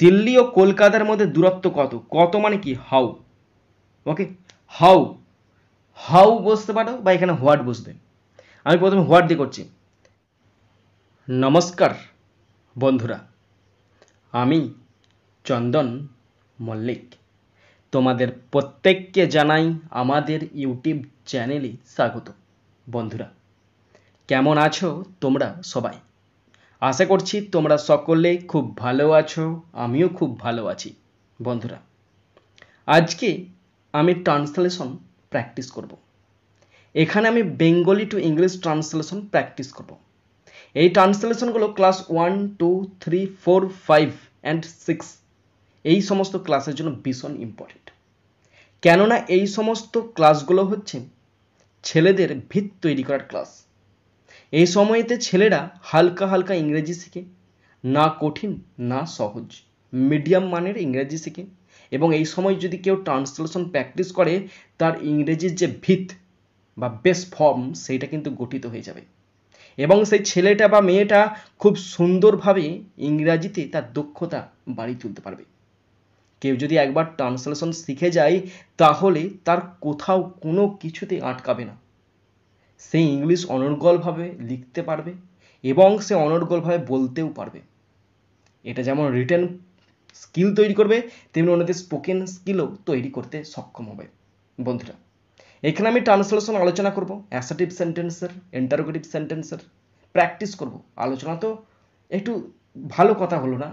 দিল্লি ও কলকাতার মধ্যে দূরত্ব কত কত মানে কি হাউ ওকে হাউ হাউ বসতে পারো বা এখানে হোয়াট বসবে আমি প্রথমে হোয়াট দিয়ে করছি নমস্কার বন্ধুরা আমি চন্দন মল্লিক তোমাদের প্রত্যেককে জানাই আমাদের ইউটিউব চ্যানেলে স্বাগত বন্ধুরা কেমন আছো তোমরা সবাই আশা করছি তোমরা সকলে খুব ভালো আছো আমিও খুব ভালো আছি বন্ধুরা আজকে আমি ট্রান্সলেশন প্র্যাকটিস করব। এখানে আমি Bengali to English translation practice করব। এই ট্রান্সলেশনগুলো class one two three four five and six এই সমস্ত ক্লাসের জন্য ভীষণ ইম্পর্টেন্ট কেননা এই সমস্ত ক্লাসগুলো হচ্ছে ছেলেদের ভিত তৈরি করার ক্লাস এই সময়তে ছেলেরা হালকা হালকা ইংরেজি শেখে না কঠিন না সহজ মিডিয়াম মানের ইংরেজি শেখে এবং এই সময় যদি কেউ ট্রান্সলেশন প্র্যাকটিস করে তার ইংরেজির যে ভিত বা বেস্ট ফর্ম সেইটা কিন্তু গঠিত হয়ে যাবে এবং সেই ছেলেটা বা মেয়েটা খুব সুন্দরভাবে ইংরাজিতে তার দক্ষতা বাড়ি তুলতে পারবে কেউ যদি একবার ট্রান্সলেশন শিখে যায় তাহলে তার কোথাও কোনো কিছুতে আটকাবে না সে ইংলিশ অনর্গলভাবে লিখতে পারবে এবং সে অনর্গলভাবে বলতেও পারবে এটা যেমন রিটার্ন স্কিল তৈরি করবে তেমনি ওনাদের স্পোকেন স্কিলও তৈরি করতে সক্ষম হবে বন্ধুরা এখানে আমি ট্রান্সলেশন আলোচনা করব অ্যাসার্টিভ সেন্টেন্সের ইন্টারোগেটিভ সেন্টেন্সের প্র্যাকটিস করব আলোচনা তো একটু ভালো কথা হলো না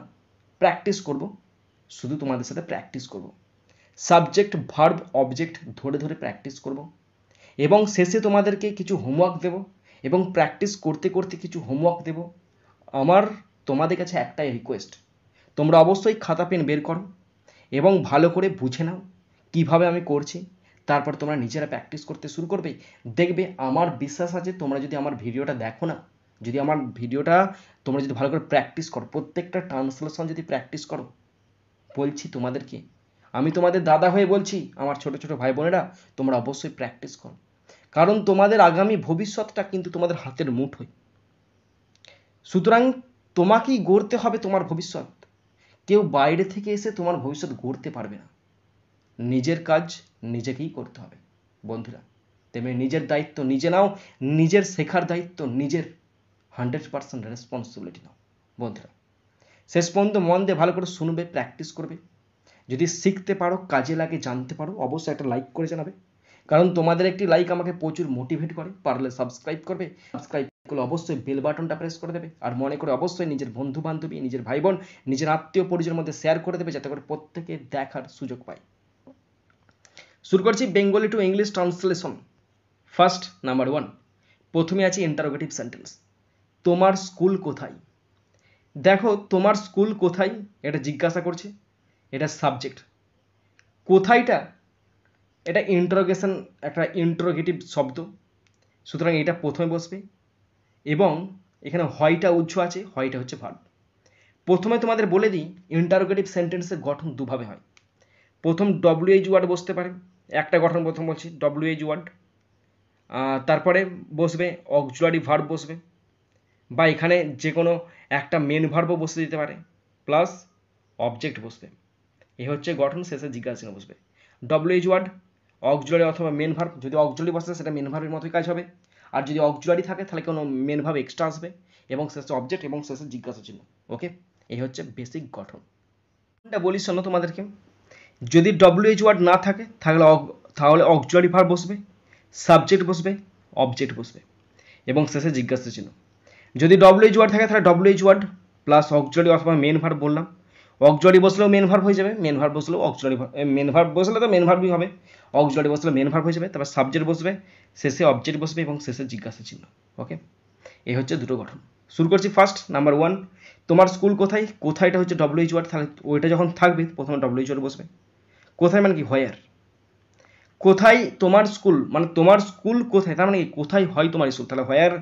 প্র্যাকটিস করব শুধু তোমাদের সাথে প্র্যাকটিস করব সাবজেক্ট ভার্ব অবজেক্ট ধরে ধরে প্র্যাকটিস করব এবং শেষে তোমাদেরকে কিছু হোমওয়ার্ক দেব এবং প্র্যাকটিস করতে করতে কিছু হোমওয়ার্ক দেব আমার তোমাদের কাছে একটাই রিকোয়েস্ট তোমরা অবশ্যই খাতা পেন বের করো এবং ভালো করে বুঝে নাও কিভাবে আমি করছি তারপর তোমরা নিজেরা প্র্যাকটিস করতে শুরু করবে দেখবে আমার বিশ্বাস আছে তোমরা যদি আমার ভিডিওটা দেখো না যদি আমার ভিডিওটা তোমরা যদি ভালো করে প্র্যাকটিস করো প্রত্যেকটা ট্রান্সলেশন যদি প্র্যাকটিস করো বলছি তোমাদেরকে আমি তোমাদের দাদা হয়ে বলছি আমার ছোট ছোট ভাই বোনেরা তোমরা অবশ্যই প্র্যাকটিস করো কারণ তোমাদের আগামী ভবিষ্যৎটা কিন্তু তোমাদের হাতের মুঠোয় সুতরাং তোমাকেই গড়তে হবে তোমার ভবিষ্যৎ কেউ বাইরে থেকে এসে তোমার ভবিষ্যৎ গড়তে পারবে না নিজের কাজ নিজেকেই করতে হবে বন্ধুরা তেমনি নিজের দায়িত্ব নিজে নাও নিজের শেখার দায়িত্ব নিজের হান্ড্রেড পার্সেন্ট রেসপন্সিবিলিটি নাও বন্ধুরা শেষ পর্যন্ত মন দিয়ে ভালো করে শুনবে প্র্যাকটিস করবে যদি শিখতে পারো কাজে লাগে জানতে পারো অবশ্যই একটা লাইক করে জানাবে কারণ তোমাদের একটি লাইক আমাকে প্রচুর মোটিভেট করে পারলে সাবস্ক্রাইব করবে সাবস্ক্রাইব করলে অবশ্যই বেল বাটনটা প্রেস করে দেবে আর মনে করে অবশ্যই নিজের বন্ধু বান্ধবী নিজের ভাই বোন নিজের আত্মীয় পরিজনের মধ্যে শেয়ার করে দেবে যাতে করে প্রত্যেকে দেখার সুযোগ পায় শুরু করছি Bengali to English translation first number one প্রথমে আছে ইন্টারোগেটিভ সেন্টেন্স তোমার স্কুল কোথায় দেখো তোমার স্কুল কোথায় এটা জিজ্ঞাসা করছে এটা সাবজেক্ট কোথায়টা এটা ইন্টারোগেশন একটা ইন্টারোগেটিভ শব্দ সুতরাং এটা প্রথমে বসবে এবং এখানে হয়টা উৎস আছে হয়টা হচ্ছে ভার্ব প্রথমে তোমাদের বলে দিই ইন্টারোগেটিভ সেন্টেন্সের গঠন দুভাবে হয় প্রথম ডব্লিউএইচ ওয়ার্ড বসতে পারে একটা গঠন প্রথম বলছি ডব্লিউএইচ ওয়ার্ড তারপরে বসবে অক্সুয়ারি ভার্ব বসবে বা এখানে যে কোনো একটা মেন ভার্বও বসতে দিতে পারে প্লাস অবজেক্ট বসবে এ হচ্ছে গঠন শেষে জিজ্ঞাসা বসবে ডব্লিউএইচ ওয়ার্ড অক্সুলারি অথবা মেন ভার্ব যদি অক্সুলারি বসে সেটা মেন ভার্বের মতোই কাজ হবে আর যদি অক্সুলারি থাকে তাহলে কোনো মেন ভার্ব এক্সট্রা আসবে এবং শেষে অবজেক্ট এবং শেষে জিজ্ঞাসা চিহ্ন ওকে এই হচ্ছে বেসিক গঠন বলি শোনো তোমাদেরকে যদি ডব্লিউএইচ ওয়ার্ড না থাকে তাহলে তাহলে অক্সুলারি ভার্ব বসবে সাবজেক্ট বসবে অবজেক্ট বসবে এবং শেষে জিজ্ঞাসা চিহ্ন যদি ডব্লিউএইচ ওয়ার্ড থাকে তাহলে ডব্লিউএইচ ওয়ার্ড প্লাস অকজুয়ারি অথবা মেন ভার্ব বললাম অক্সুলারি বসলেও মেন ভার্ব হয়ে যাবে মেন ভার্ব বসলেও অক্সুলারি মেন ভার্ব বসলে তো মেন ভার্বই হবে অক্সুলারি বসলে মেন ভার্ব হয়ে যাবে তারপর সাবজেক্ট বসবে শেষে অবজেক্ট বসবে এবং শেষে জিজ্ঞাসা চিহ্ন ওকে এই হচ্ছে দুটো গঠন শুরু করছি ফার্স্ট নাম্বার ওয়ান তোমার স্কুল কোথায় কোথায়টা হচ্ছে ডব্লিউএইচ ওয়ার্ড তাহলে ওইটা যখন থাকবে প্রথমে ডব্লিউএইচ ওয়ার্ড বসবে কোথায় মানে কি হোয়ার কোথায় তোমার স্কুল মানে তোমার স্কুল কোথায় তার মানে কি কোথায় হয় তোমার স্কুল তাহলে where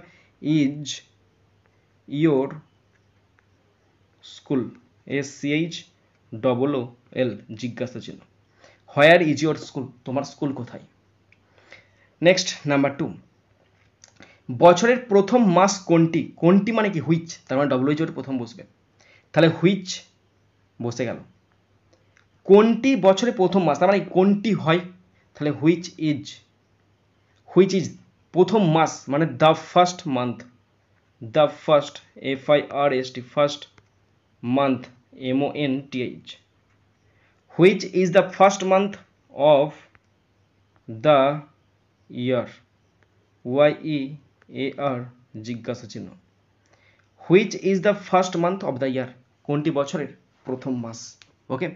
is your school S C H double O L জিজ্ঞাসা ছিল হোয়ার ইজ ইয়োর স্কুল তোমার স্কুল কোথায় নেক্সট নাম্বার টু বছরের প্রথম মাস কোনটি কোনটি মানে কি হুইচ তার মানে ডব্লিউ ইজ প্রথম বসবে তাহলে হুইচ বসে গেল কোনটি বছরের প্রথম মাস তার মানে কোনটি হয় তাহলে হুইচ ইজ হুইচ ইজ প্রথম মাস মানে the first month the first F I R S T first month n t TH which is the first month of the year Y E A R জিজ্ঞাসা চিহ্ন which is the first month of the year কোনটি বছরের প্রথম মাস okay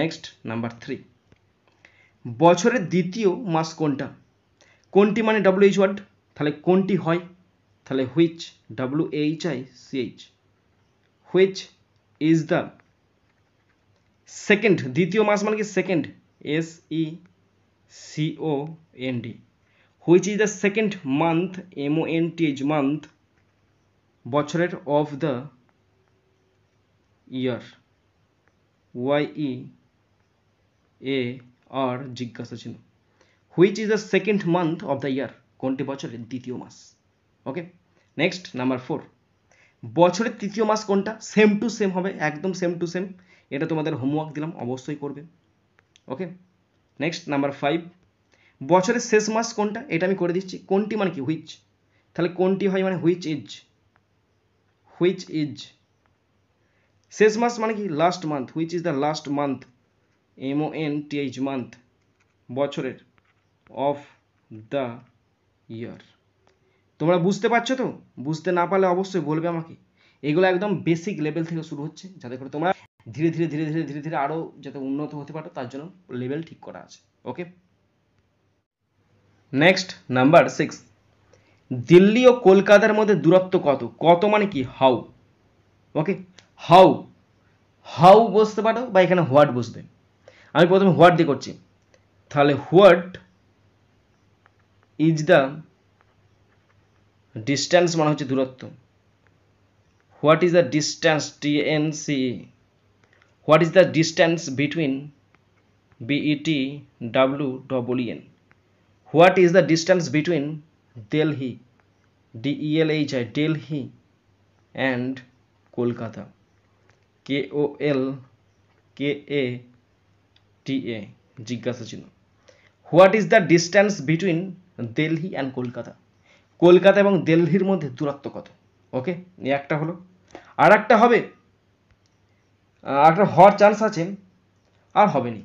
next number three বছরের দ্বিতীয় মাস কোনটা কোনটি মানে এইচ ওয়ার্ড তাহলে কোনটি হয় তাহলে which W H I C H which is the second দ্বিতীয় মাস মানে কি second S E C O N D which is the second month M O N T H month বছরের of the year Y E A R জিজ্ঞাসা ছিল which is the second month of the year কোনটি বছরের দ্বিতীয় মাস okay next number four বছরের তৃতীয় মাস কোনটা সেম টু সেম হবে একদম সেম টু সেম এটা তোমাদের হোমওয়ার্ক দিলাম অবশ্যই করবে ওকে নেক্সট নাম্বার ফাইভ বছরের শেষ মাস কোনটা এটা আমি করে দিচ্ছি কোনটি মানে কি হুইচ তাহলে কোনটি হয় মানে হুইচ ইজ হুইচ ইজ শেষ মাস মানে কি last month which is the last month M O N T H month বছরের অফ দ্য ইয়ার তোমরা বুঝতে পারছো তো বুঝতে না পারলে অবশ্যই বলবে আমাকে এগুলো একদম বেসিক লেভেল থেকে শুরু হচ্ছে যাতে করে তোমরা ধীরে ধীরে ধীরে ধীরে ধীরে ধীরে আরও যাতে উন্নত হতে পারো তার জন্য লেভেল ঠিক করা আছে okay next number six Delhi ও কলকাতার মধ্যে দূরত্ব কত কত মানে কি হাউ ওকে হাউ হাউ বসতে পারো বা এখানে হোয়াট বসবে আমি প্রথমে হোয়াট দিয়ে করছি তাহলে হোয়াট ইজ দ্য ডিস্ট্যান্স মানে হচ্ছে দূরত্ব what is the distance T N C what is the distance between B E T W double N what is the distance between Delhi H I Delhi and Kolkata K O L K A T A জিজ্ঞাসা ছিল what is the distance between Delhi and Kolkata Kolkata এবং দিল্লির মধ্যে দূরত্ব কত ওকে একটা হলো আর একটা হবে একটা হওয়ার চান্স আছে আর হবে নি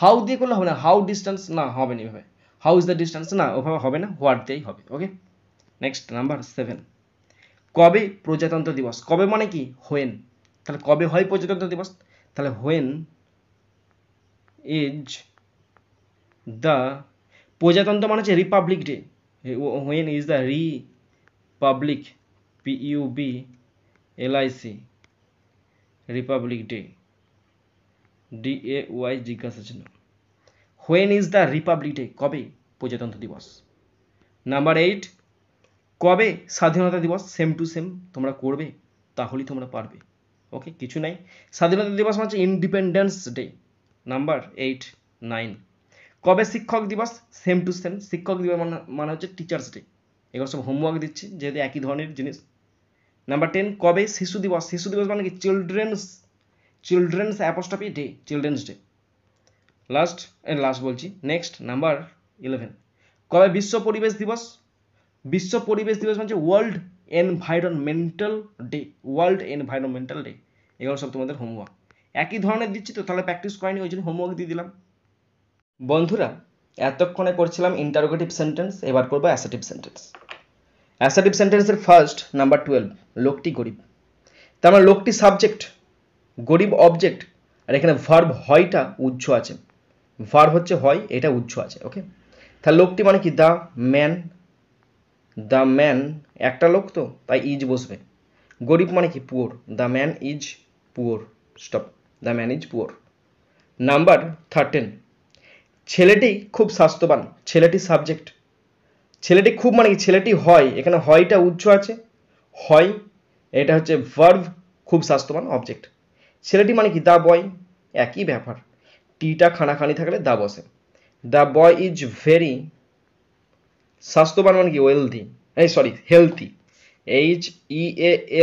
হাউ দিয়ে করলে হবে না হাউ ডিস্টেন্স না হবে না এভাবে হাউ ইজ দ্য ডিস্টেন্স না ওভাবে হবে না হোয়াট দিয়েই হবে ওকে নেক্সট নাম্বার সেভেন কবে প্রজাতন্ত্র দিবস কবে মানে কি হোয়েন তাহলে কবে হয় প্রজাতন্ত্র দিবস তাহলে হোয়েন ইজ দ্য প্রজাতন্ত্র মানে হচ্ছে republic day when is the republic p u b l i c republic day D A Y জিজ্ঞাসা চিহ্ন when is the republic day কবে প্রজাতন্ত্র দিবস নাম্বার এইট কবে স্বাধীনতা দিবস সেম টু সেম তোমরা করবে তাহলেই তোমরা পারবে ওকে কিছু নাই স্বাধীনতা দিবস মানে হচ্ছে independence day number eight nine কবে শিক্ষক দিবস সেম টু সেম শিক্ষক দিবস মানে, মানে হচ্ছে টিচার্স ডে এগুলো সব হোমওয়ার্ক দিচ্ছি যেহেতু একই ধরনের জিনিস নাম্বার টেন কবে শিশু দিবস শিশু দিবস মানে কি children's children's apostrophe day children's day last last বলছি নেক্সট নাম্বার ইলেভেন কবে বিশ্ব পরিবেশ দিবস বিশ্ব পরিবেশ দিবস মানে world environmental day world environmental day এগুলো সব তোমাদের হোমওয়ার্ক একই ধরনের দিচ্ছি তো তাহলে প্র্যাকটিস করেনি ওই জন্য হোমওয়ার্ক দিয়ে দিলাম বন্ধুরা এতক্ষণে করছিলাম ইন্টারোগেটিভ সেন্টেন্স এবার করবো অ্যাসেটিভ সেন্টেন্স অ্যাসেটিভ সেন্টেন্সের ফার্স্ট নাম্বার টুয়েলভ লোকটি গরিব তার মানে লোকটি সাবজেক্ট গরিব অবজেক্ট আর এখানে ভার্ব হয়টা উচ্চ আছে ভার্ব হচ্ছে হয় এটা উচ্চ আছে ওকে তাহলে লোকটি মানে কি দ্য ম্যান দ্য ম্যান একটা লোক তো তাই ইজ বসবে গরিব মানে কি poor the man is poor stop the man is poor number thirteen ছেলেটি খুব স্বাস্থ্যবান ছেলেটি সাবজেক্ট ছেলেটি খুব মানে কি ছেলেটি হয় এখানে হয়টা উচ্চ আছে হয় এটা হচ্ছে ভার্ভ খুব স্বাস্থ্যবান অবজেক্ট ছেলেটি মানে কি দা বয় একই ব্যাপার টিটা খানাখানি থাকলে দা বসে দা বয় ইজ ভেরি স্বাস্থ্যবান মানে কি ওয়েলদি এই sorry healthy H E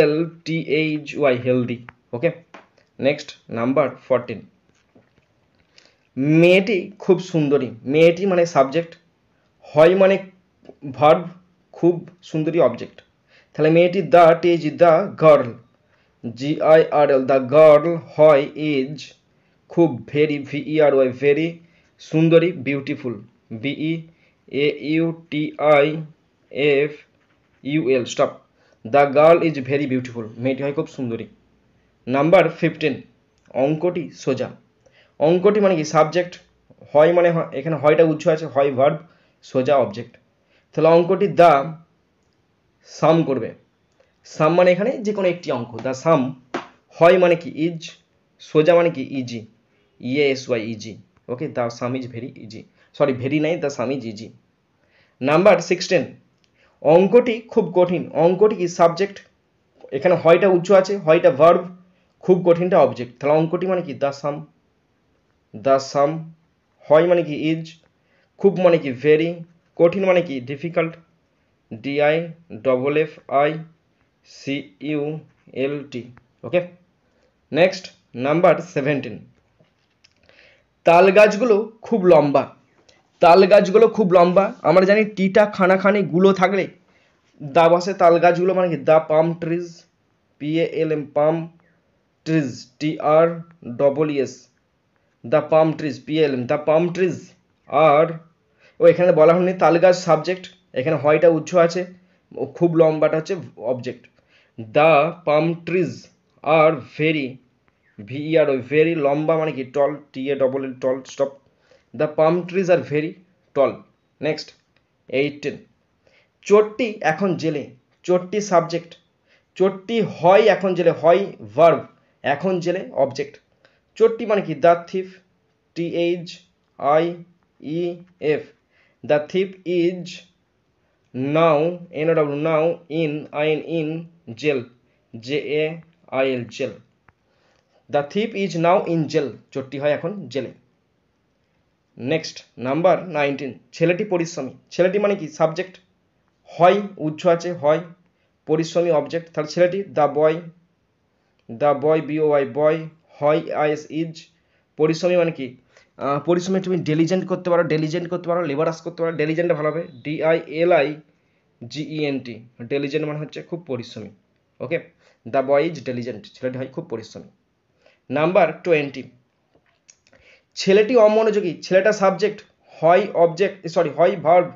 L T H Y healthy okay next number fourteen মেয়েটি খুব সুন্দরী মেয়েটি মানে সাবজেক্ট হয় মানে ভার্ব খুব সুন্দরী অবজেক্ট তাহলে মেয়েটি দ্য টেজ the girl G I R L the girl হয় ইজ খুব very V E R Y very সুন্দরী beautiful B E A U T I F U L stop the girl is very beautiful মেয়েটি হয় খুব সুন্দরী number fifteen অঙ্কটি সোজা অঙ্কটি মানে কি সাবজেক্ট হয় মানে এখানে হয়টা উচ্চ আছে হয় ভার্ব সোজা অবজেক্ট তাহলে অঙ্কটি দা সাম করবে সাম মানে এখানে যে কোনো একটি অঙ্ক দা সাম হয় মানে কি ইজ সোজা মানে কি easy E A S Y easy okay the sum is very easy sorry very নাই the sum is easy number sixteen অঙ্কটি খুব কঠিন অঙ্কটি কি সাবজেক্ট এখানে হয়টা উচ্চ আছে হয়টা ভার্ব খুব কঠিনটা অবজেক্ট তাহলে অঙ্কটি মানে কি দ্য সাম দ্য সাম হয় মানে কি ইজ খুব মানে কি ভেরি কঠিন মানে কি difficult D I double F I C U L T okay next number seventeen তাল গাছগুলো খুব লম্বা তাল গাছগুলো খুব লম্বা আমরা জানি টিটা খানাখানি গুলো থাকলে দা বাসে তাল গাছগুলো মানে কি the palm trees P L M palm trees T R double E S the palm trees P L M the palm trees are ও এখানে বলা হয়নি তালগাছ সাবজেক্ট এখানে হয়টা উচ্চ আছে ও খুব লম্বাটা হচ্ছে object the palm trees are very V R ওই ভেরি লম্বা মানে কি tall T A double L tall stop the palm trees are very tall next eighteen চোরটি এখন জেলে চোরটি সাবজেক্ট চোরটি হয় এখন জেলে হয় ভার্ব এখন জেলে অবজেক্ট চোরটি মানে কি the thief T H I E F the thief is now N O W now in I N in jail J A I L jail the thief is now in jail চোরটি হয় এখন জেলে next number nineteen ছেলেটি পরিশ্রমী ছেলেটি মানে কি subject হয় উচ্চ আছে হয় পরিশ্রমী অবজেক্ট তাহলে ছেলেটি the boy the boy B O Y boy হয় আইস ইজ পরিশ্রমী মানে কি পরিশ্রমে তুমি ডেলিজেন্ট করতে পারো ডেলিজেন্ট করতে পারো লেবারাস করতে পারো ডেলিজেন্ট ভালো হবে D I L I G E N T diligent মানে হচ্ছে খুব পরিশ্রমী okay the boy is diligent ছেলেটি হয় খুব পরিশ্রমী নাম্বার টোয়েন্টি ছেলেটি অমনোযোগী ছেলেটা সাবজেক্ট হয় অবজেক্ট সরি হয় ভার্ব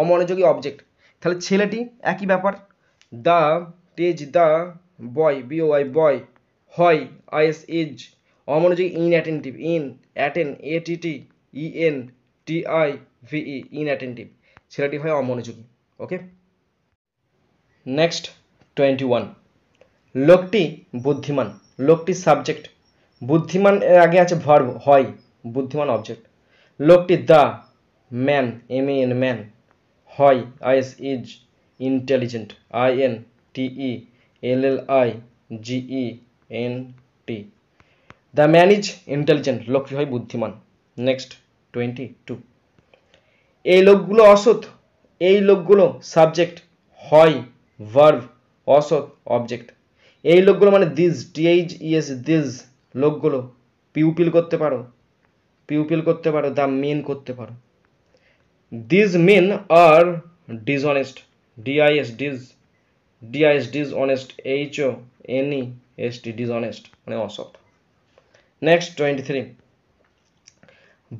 অমনোযোগী অবজেক্ট তাহলে ছেলেটি একই ব্যাপার দ্য টেজ দ্য বয় বিওয়াই বয় হয় আইএস ইজ অমনোযোগী inattentive inattentive A T T E N T I V E inattentive ছেলেটি হয় অমনোযোগী ওকে নেক্সট টোয়েন্টি ওয়ান লোকটি বুদ্ধিমান লোকটি সাবজেক্ট বুদ্ধিমান এর আগে আছে ভার্ব হয় বুদ্ধিমান অবজেক্ট লোকটি the man M N man হয় I S is intelligent I N T E L L I G E N T the man is intelligent লোকটি হয় বুদ্ধিমান নেক্সট টোয়েন্টি টু এই লোকগুলো অসৎ এই লোকগুলো সাবজেক্ট হয় ভার্ভ অসৎ অবজেক্ট এই লোকগুলো মানে দিস টিএইচ ইএস দিস লোকগুলো পিউপিল করতে পারো পিউপিল করতে পারো দ্য মেন করতে পারো these men are dishonest D I S dis D I S H O any S T মানে অসৎ নেক্সট টোয়েন্টি থ্রি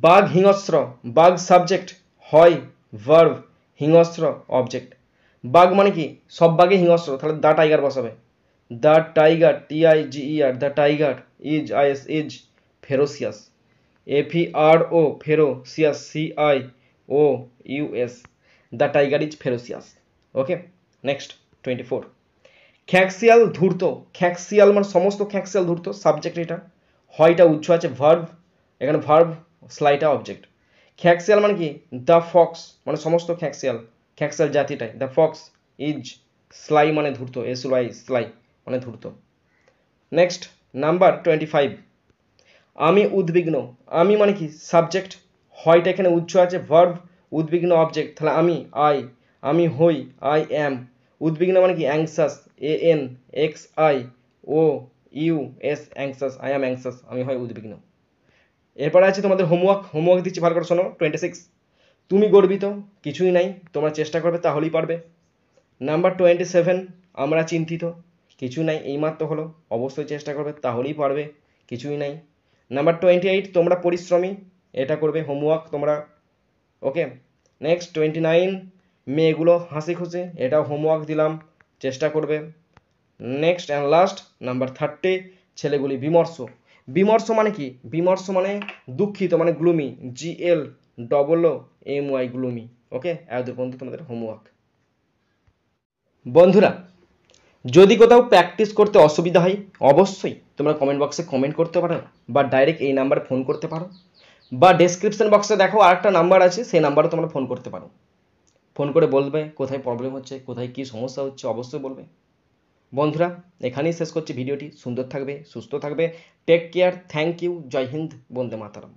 বাঘ হিংস্র বাঘ সাবজেক্ট হয় ভার্ভ হিংস্র অবজেক্ট বাঘ মানে কি সব বাঘে হিংস্র তাহলে দ্য টাইগার বসাবে the tiger T I G E R the tiger is I S is ferocious F E R O ferocious C I O U S the tiger is ferocious okay next twenty four খ্যাক্সিয়াল ধূর্ত খ্যাক্সিয়াল মানে সমস্ত খ্যাক্সিয়াল ধূর্ত subject এটা হয়টা উচ্চ আছে verb এখানে verb স্লাইটা object খ্যাক্সিয়াল মানে কি দ্য ফক্স মানে সমস্ত খ্যাক্সিয়াল খ্যাক্সিয়াল জাতিটাই দ্য ফক্স ইজ স্লাই মানে ধূর্ত এস ওয়াই স্লাই মানে ধূর্ত নেক্সট নাম্বার টোয়েন্টি ফাইভ আমি উদ্বিগ্ন আমি মানে কি সাবজেক্ট হয়টা এখানে উচ্চ আছে ভার্ভ উদ্বিগ্ন অবজেক্ট তাহলে আমি আই আমি হই আই অ্যাম উদ্বিগ্ন মানে কি anxious A N X I O U S anxious I am anxious আমি হয় উদ্বিগ্ন এরপরে আছে তোমাদের হোমওয়ার্ক হোমওয়ার্ক দিচ্ছি ভালো করে শোনো টোয়েন্টি সিক্স তুমি গর্বিত কিছুই নাই তোমরা চেষ্টা করবে তাহলেই পারবে নাম্বার টোয়েন্টি সেভেন আমরা চিন্তিত কিছু নাই এইমাত্র হলো অবশ্যই চেষ্টা করবে তাহলেই পারবে কিছুই নাই নাম্বার টোয়েন্টি এইট তোমরা পরিশ্রমী এটা করবে হোমওয়ার্ক তোমরা ওকে নেক্সট টোয়েন্টি নাইন মেয়েগুলো হাসি খুশি এটাও হোমওয়ার্ক দিলাম চেষ্টা করবে next and last number thirty ছেলেগুলি বিমর্ষ বিমর্ষ মানে কি বিমর্ষ মানে দুঃখিত মানে gloomy G L double O M Y gloomy okay এত পর্যন্ত তোমাদের হোমওয়ার্ক বন্ধুরা যদি কোথাও প্র্যাকটিস করতে অসুবিধা হয় অবশ্যই তোমরা কমেন্ট বক্সে কমেন্ট করতে পারো বা ডাইরেক্ট এই নাম্বারে ফোন করতে পারো বা ডেসক্রিপশন বক্সে দেখো আরেকটা নাম্বার আছে সেই নাম্বারে তোমরা ফোন করতে পারো ফোন করে বলবে কোথায় প্রবলেম হচ্ছে কোথায় কী সমস্যা হচ্ছে অবশ্যই বলবে বন্ধুরা এখানেই শেষ করছি ভিডিওটি সুন্দর থাকবে সুস্থ থাকবে টেক কেয়ার থ্যাংক ইউ জয় হিন্দ বন্দে মাতারাম